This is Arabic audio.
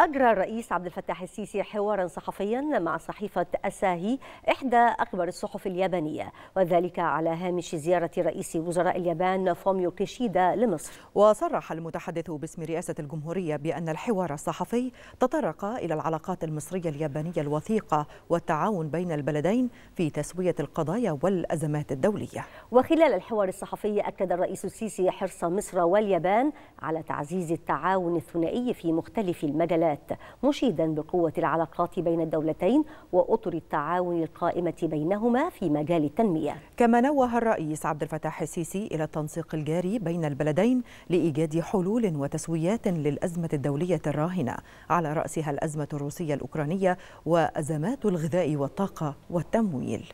أجرى الرئيس عبد الفتاح السيسي حوارا صحفيا مع صحيفة أساهي إحدى أكبر الصحف اليابانية وذلك على هامش زيارة رئيس وزراء اليابان فوميو كيشيدا لمصر وصرح المتحدث باسم رئاسة الجمهورية بأن الحوار الصحفي تطرق إلى العلاقات المصرية اليابانية الوثيقة والتعاون بين البلدين في تسوية القضايا والأزمات الدولية وخلال الحوار الصحفي أكد الرئيس السيسي حرص مصر واليابان على تعزيز التعاون الثنائي في مختلف المجالات العلاقات مشيدا بقوة العلاقات بين الدولتين وأطر التعاون القائمة بينهما في مجال التنمية كما نوه الرئيس عبد الفتاح السيسي إلى التنسيق الجاري بين البلدين لإيجاد حلول وتسويات للأزمة الدولية الراهنة على رأسها الأزمة الروسية الأوكرانية وأزمات الغذاء والطاقة والتمويل